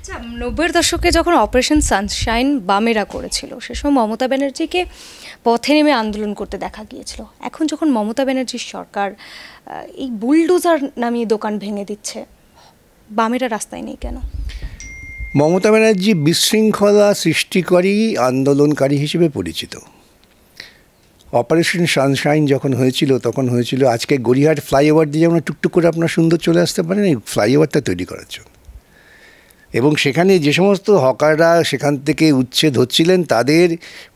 আচ্ছা নব্বইয়ের দশকে যখন অপারেশন সানশাইন বামেরা করেছিল সে সময় মমতা ব্যানার্জিকে পথে নেমে আন্দোলন করতে দেখা গিয়েছিল এখন যখন মমতা ব্যানার্জির সরকার এই বুলডোজার নামিয়ে দোকান ভেঙে দিচ্ছে বামেরা রাস্তায় নেই কেন মমতা ব্যানার্জি বিশৃঙ্খলা সৃষ্টিকারী আন্দোলনকারী হিসেবে পরিচিত অপারেশন সানশাইন যখন হয়েছিল তখন হয়েছিল আজকে গড়িয়াহাট ফ্লাইওভার দিয়ে যেমন টুকটুক করে আপনার সুন্দর চলে আসতে পারেন এই ফ্লাইওভারটা তৈরি করার জন্য এবং সেখানে যে সমস্ত হকাররা সেখান থেকে উচ্ছেদ হচ্ছিলেন তাদের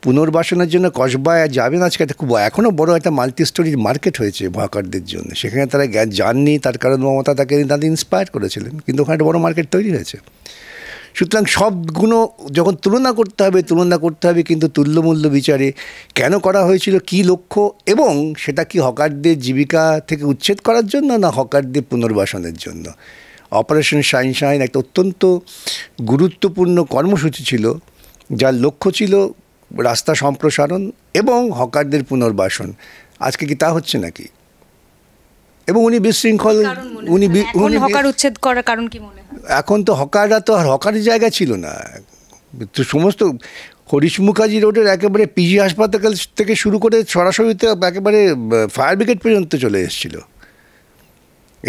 পুনর্বাসনের জন্য কসবায় যাবেন আজকে একটা খুব এখনও বড় একটা মাল্টি স্টোরির মার্কেট হয়েছে হকারদের জন্য সেখানে তারা যাননি তার কারণ মমতা তাকে তাদের ইন্সপায়ার করেছিলেন কিন্তু ওখানে একটা বড় মার্কেট তৈরি হয়েছে সুতরাং সবগুলো যখন তুলনা করতে হবে তুলনা করতে হবে কিন্তু তুল্যমূল্য বিচারে কেন করা হয়েছিল কি লক্ষ্য এবং সেটা কি হকারদের জীবিকা থেকে উচ্ছেদ করার জন্য না হকারদের পুনর্বাসনের জন্য অপারেশন শাইন শাইন একটা অত্যন্ত গুরুত্বপূর্ণ কর্মসূচি ছিল যার লক্ষ্য ছিল রাস্তা সম্প্রসারণ এবং হকারদের পুনর্বাসন আজকে কি তা হচ্ছে নাকি এবং উনি বিশৃঙ্খল উনি হকার উচ্ছেদ করার কারণ কি মনে এখন তো হকাররা তো আর হকারের জায়গা ছিল না তো সমস্ত হরিশ মুখার্জি রোডের একেবারে পিজি হাসপাতাল থেকে শুরু করে সরাসরিতে একেবারে ফায়ার ব্রিগেড পর্যন্ত চলে এসেছিল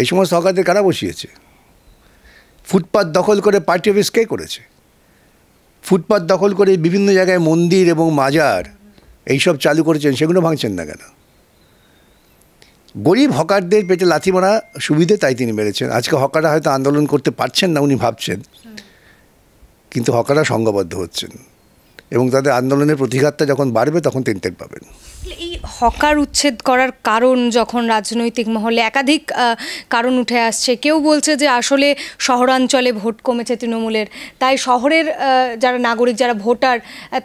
এই সমস্ত হকারদের কারা বসিয়েছে ফুটপাত দখল করে পার্টি অফিস কে করেছে ফুটপাত দখল করে বিভিন্ন জায়গায় মন্দির এবং মাজার এইসব চালু করেছেন সেগুলো ভাঙছেন না কেন গরিব হকারদের পেটে লাথি মারা সুবিধে তাই তিনি মেরেছেন আজকে হকাররা হয়তো আন্দোলন করতে পারছেন না উনি ভাবছেন কিন্তু হকাররা সংঘবদ্ধ হচ্ছেন এবং তাদের আন্দোলনের প্রতিঘাতটা যখন বাড়বে তখন তিনটেক পাবেন হকার উচ্ছেদ করার কারণ যখন রাজনৈতিক মহলে একাধিক কারণ উঠে আসছে কেউ বলছে যে আসলে শহরাঞ্চলে ভোট কমেছে তৃণমূলের তাই শহরের যারা নাগরিক যারা ভোটার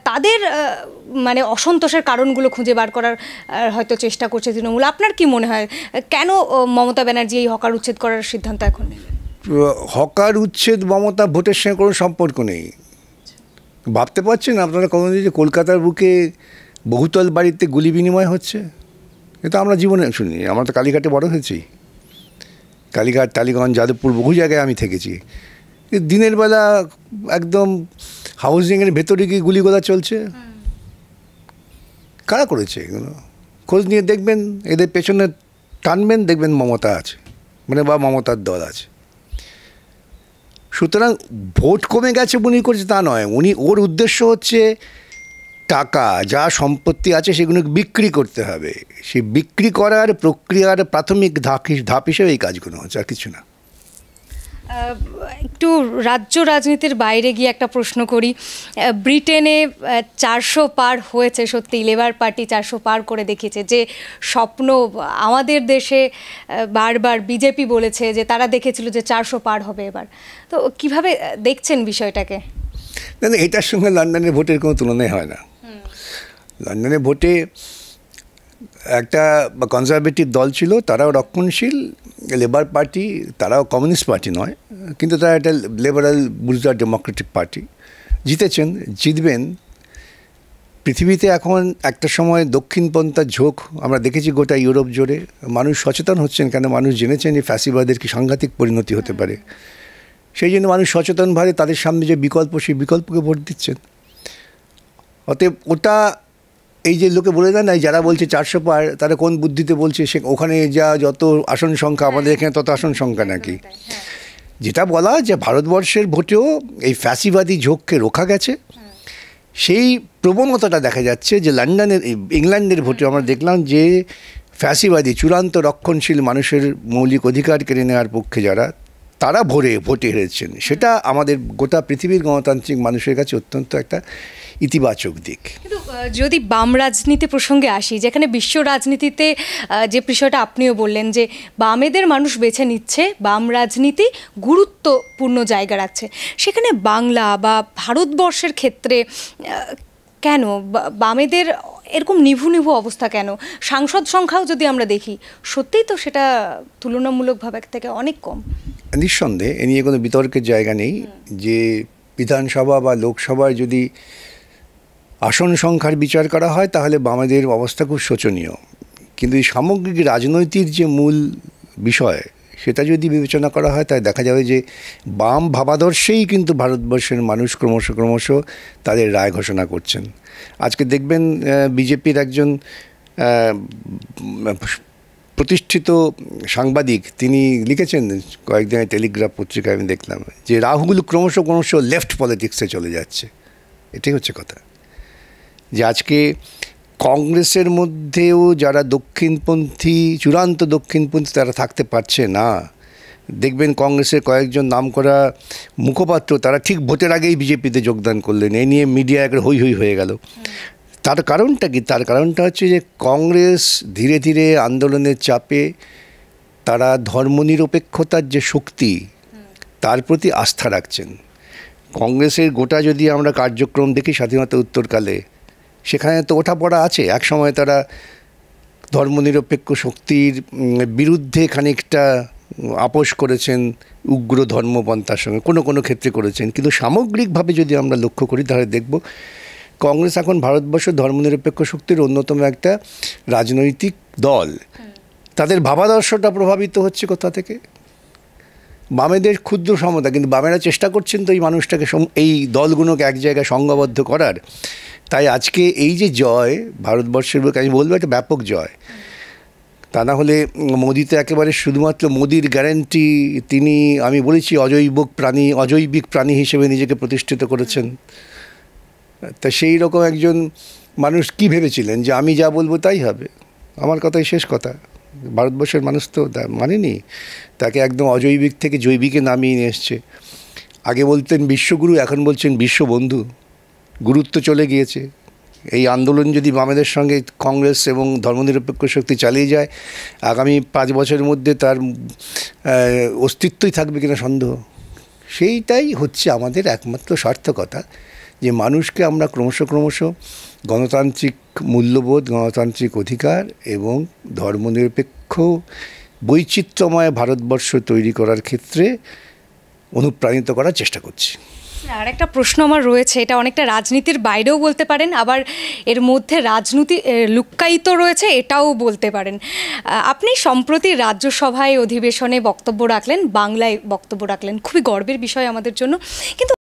তাদের মানে অসন্তোষের কারণগুলো খুঁজে বার করার হয়তো চেষ্টা করছে তৃণমূল আপনার কি মনে হয় কেন মমতা ব্যানার্জি এই হকার উচ্ছেদ করার সিদ্ধান্ত এখন হকার উচ্ছেদ মমতা ভোটের সঙ্গে কোনো সম্পর্ক নেই ভাবতে পারছেন আপনারা কোনোদিন যে কলকাতার বুকে বহুতল বাড়িতে গুলি বিনিময় হচ্ছে এটা আমরা জীবনে শুনি আমরা তো কালীঘাটে বড় হয়েছি কালীঘাট টালিগঞ্জ যাদবপুর বহু জায়গায় আমি থেকেছি দিনের বেলা একদম হাউসিংয়ের ভেতরে গিয়ে গুলিগোলা চলছে কারা করেছে এগুলো খোঁজ নিয়ে দেখবেন এদের পেছনে টানবেন দেখবেন মমতা আছে মানে বা মমতার দল আছে সুতরাং ভোট কমে গেছে উনি করছে তা নয় উনি ওর উদ্দেশ্য হচ্ছে টাকা যা সম্পত্তি আছে সেগুলো বিক্রি করতে হবে সে বিক্রি করার প্রক্রিয়ার প্রাথমিক ধাপ ধাপ হিসেবে এই কাজগুলো হচ্ছে আর কিছু না একটু রাজ্য রাজনীতির বাইরে গিয়ে একটা প্রশ্ন করি ব্রিটেনে চারশো পার হয়েছে সত্যি লেবার পার্টি চারশো পার করে দেখিয়েছে যে স্বপ্ন আমাদের দেশে বারবার বিজেপি বলেছে যে তারা দেখেছিল যে চারশো পার হবে এবার তো কিভাবে দেখছেন বিষয়টাকে এটার সঙ্গে লন্ডনের ভোটের কোনো তুলনাই হয় না লন্ডনে ভোটে একটা কনজারভেটিভ দল ছিল তারাও রক্ষণশীল লেবার পার্টি তারাও কমিউনিস্ট পার্টি নয় কিন্তু তারা একটা লেবারাল বুর্জা ডেমোক্রেটিক পার্টি জিতেছেন জিতবেন পৃথিবীতে এখন একটা সময় দক্ষিণপন্থার ঝোঁক আমরা দেখেছি গোটা ইউরোপ জোরে মানুষ সচেতন হচ্ছেন কেন মানুষ জেনেছেন যে ফ্যাসিবাদের কি সাংঘাতিক পরিণতি হতে পারে সেই জন্য মানুষ সচেতনভাবে তাদের সামনে যে বিকল্প সেই বিকল্পকে ভোট দিচ্ছেন অতএব ওটা এই যে লোকে বলে দেয় না যারা বলছে চারশো পার তারা কোন বুদ্ধিতে বলছে সে ওখানে যা যত আসন সংখ্যা আমাদের হ্যাঁ। এখানে তত আসন সংখ্যা নাকি হ্যাঁ। যেটা বলা যে ভারতবর্ষের ভোটেও এই ফ্যাসিবাদী ঝোঁককে রোখা গেছে হ্যাঁ। সেই প্রবণতাটা দেখা যাচ্ছে যে লন্ডনের ইংল্যান্ডের ভোটে আমরা দেখলাম যে ফ্যাসিবাদী চূড়ান্ত রক্ষণশীল মানুষের মৌলিক অধিকার কেড়ে নেওয়ার পক্ষে যারা তারা ভোরে ভোটে হেরেছেন সেটা আমাদের গোটা পৃথিবীর গণতান্ত্রিক মানুষের কাছে অত্যন্ত একটা ইতিবাচক দিক কিন্তু যদি বাম রাজনীতি প্রসঙ্গে আসি যেখানে বিশ্ব রাজনীতিতে যে বিষয়টা আপনিও বললেন যে বামেদের মানুষ বেছে নিচ্ছে বাম রাজনীতি গুরুত্বপূর্ণ জায়গা রাখছে সেখানে বাংলা বা ভারতবর্ষের ক্ষেত্রে কেন বামেদের এরকম নিভু নিভু অবস্থা কেন সাংসদ সংখ্যাও যদি আমরা দেখি সত্যিই তো সেটা তুলনামূলকভাবে থেকে অনেক কম নিঃসন্দেহে এ নিয়ে কোনো বিতর্কের জায়গা নেই যে বিধানসভা বা লোকসভায় যদি আসন সংখ্যার বিচার করা হয় তাহলে বামেদের অবস্থা খুব শোচনীয় কিন্তু এই সামগ্রিক রাজনৈতিক যে মূল বিষয় সেটা যদি বিবেচনা করা হয় তাই দেখা যাবে যে বাম ভাবাদর্শেই কিন্তু ভারতবর্ষের মানুষ ক্রমশ ক্রমশ তাদের রায় ঘোষণা করছেন আজকে দেখবেন বিজেপির একজন প্রতিষ্ঠিত সাংবাদিক তিনি লিখেছেন কয়েকদিন টেলিগ্রাফ পত্রিকায় আমি দেখলাম যে রাহুল ক্রমশ ক্রমশ লেফট পলিটিক্সে চলে যাচ্ছে এটাই হচ্ছে কথা যে আজকে কংগ্রেসের মধ্যেও যারা দক্ষিণপন্থী চূড়ান্ত দক্ষিণপন্থী তারা থাকতে পারছে না দেখবেন কংগ্রেসের কয়েকজন নাম করা মুখপাত্র তারা ঠিক ভোটের আগেই বিজেপিতে যোগদান করলেন এ নিয়ে মিডিয়া একটা হই হই হয়ে গেল তার কারণটা কি তার কারণটা হচ্ছে যে কংগ্রেস ধীরে ধীরে আন্দোলনের চাপে তারা ধর্মনিরপেক্ষতার যে শক্তি তার প্রতি আস্থা রাখছেন কংগ্রেসের গোটা যদি আমরা কার্যক্রম দেখি স্বাধীনতা উত্তরকালে সেখানে তো ওঠা পড়া আছে সময় তারা ধর্মনিরপেক্ষ শক্তির বিরুদ্ধে খানিকটা আপোষ করেছেন উগ্র ধর্মপন্থার সঙ্গে কোনো কোনো ক্ষেত্রে করেছেন কিন্তু সামগ্রিকভাবে যদি আমরা লক্ষ্য করি তাহলে দেখব কংগ্রেস এখন ভারতবর্ষ ধর্মনিরপেক্ষ শক্তির অন্যতম একটা রাজনৈতিক দল তাদের ভাবাদর্শটা প্রভাবিত হচ্ছে কোথা থেকে বামেদের ক্ষুদ্র সমতা কিন্তু বামেরা চেষ্টা করছেন তো এই মানুষটাকে এই দলগুলোকে এক জায়গায় সংঘবদ্ধ করার তাই আজকে এই যে জয় ভারতবর্ষের আমি বলবো একটা ব্যাপক জয় তা না হলে মোদিতে একেবারে শুধুমাত্র মোদির গ্যারেন্টি তিনি আমি বলেছি অজৈবক প্রাণী অজৈবিক প্রাণী হিসেবে নিজেকে প্রতিষ্ঠিত করেছেন তা সেই রকম একজন মানুষ কি ভেবেছিলেন যে আমি যা বলবো তাই হবে আমার কথাই শেষ কথা ভারতবর্ষের মানুষ তো মানেনি তাকে একদম অজৈবিক থেকে জৈবিকে নামিয়ে নিয়ে এসছে আগে বলতেন বিশ্বগুরু এখন বলছেন বিশ্ববন্ধু গুরুত্ব চলে গিয়েছে এই আন্দোলন যদি বামেদের সঙ্গে কংগ্রেস এবং ধর্মনিরপেক্ষ শক্তি চালিয়ে যায় আগামী পাঁচ বছরের মধ্যে তার অস্তিত্বই থাকবে কিনা সন্দেহ সেইটাই হচ্ছে আমাদের একমাত্র সার্থকতা যে মানুষকে আমরা ক্রমশ ক্রমশ গণতান্ত্রিক মূল্যবোধ গণতান্ত্রিক অধিকার এবং ধর্মনিরপেক্ষ বৈচিত্র্যময় ভারতবর্ষ তৈরি করার ক্ষেত্রে অনুপ্রাণিত করার চেষ্টা করছি আর একটা প্রশ্ন আমার রয়েছে এটা অনেকটা রাজনীতির বাইরেও বলতে পারেন আবার এর মধ্যে রাজনীতি লুক্কায়িত রয়েছে এটাও বলতে পারেন আপনি সম্প্রতি রাজ্যসভায় অধিবেশনে বক্তব্য রাখলেন বাংলায় বক্তব্য রাখলেন খুবই গর্বের বিষয় আমাদের জন্য কিন্তু